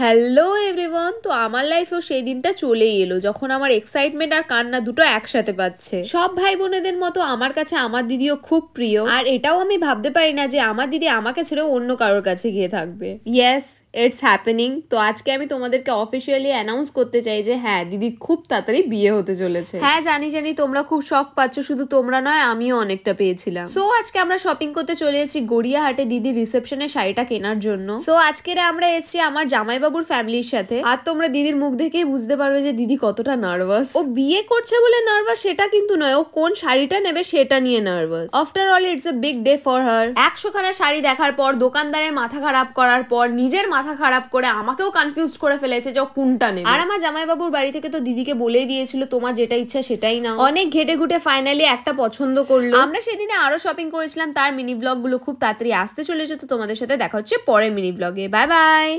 hello everyone তো আমার লাইফেও সেই দিনটা চলেই এলো যখন আমার এক্সাইটমেন্ট আর কান্না দুটো একসাথে পাচ্ছে সব ভাই বোনেদের মতো আমার কাছে আমার দিদিও খুব প্রিয় আর এটাও আমি ভাবতে পারি না যে আমার দিদি আমাকে ছেড়ে অন্য কারোর কাছে গিয়ে থাকবে ইয়েস ইটস হ্যাপেনিং তো আজকে আমি তোমাদেরকে অফিসিয়ালি অ্যানাউন্স করতে চাই যে হ্যাঁ দিদি খুব তাড়াতাড়ি বিয়ে হতে চলেছে হ্যাঁ জানি জানি তোমরা খুব শখ পাচ্ছ শুধু তোমরা নয় আমিও অনেকটা পেয়েছিলাম সো আজকে আমরা শপিং করতে চলে এসেছি গড়িয়াহাটে দিদি রিসেপশনের শাড়িটা কেনার জন্য সো আজকের আমরা এসেছি আমার জামাইবাবুর ফ্যামিলির সাথে আর তোমরা দিদির মুখ দেখেই বুঝতে পারবে যে দিদি কতটা নার্ভাস ও বিয়ে করছে বলে নার্ভাস সেটা কিন্তু নয় ও কোন শাড়িটা নেবে সেটা নিয়ে nervous after all it's a big day for her একশো খানা শাড়ি দেখার পর দোকানদারের মাথা খারাপ করার পর নিজের মাথা মাথা খারাপ করে আমাকেও কনফিউজ করে ফেলেছে যে কোনটা নেবে আর আমার জামাইবাবুর বাড়ি থেকে তো দিদিকে বলে দিয়েছিল তোমার যেটা ইচ্ছা সেটাই নাও অনেক ঘেটে ঘুটে ফাইনালি একটা পছন্দ করলো আমরা সেদিনে আরো শপিং করেছিলাম তার মিনি ব্লগগুলো খুব তাড়াতাড়ি আসতে চলেছে তো তোমাদের সাথে দেখা হচ্ছে পরে মিনি ব্লগে বাই বাই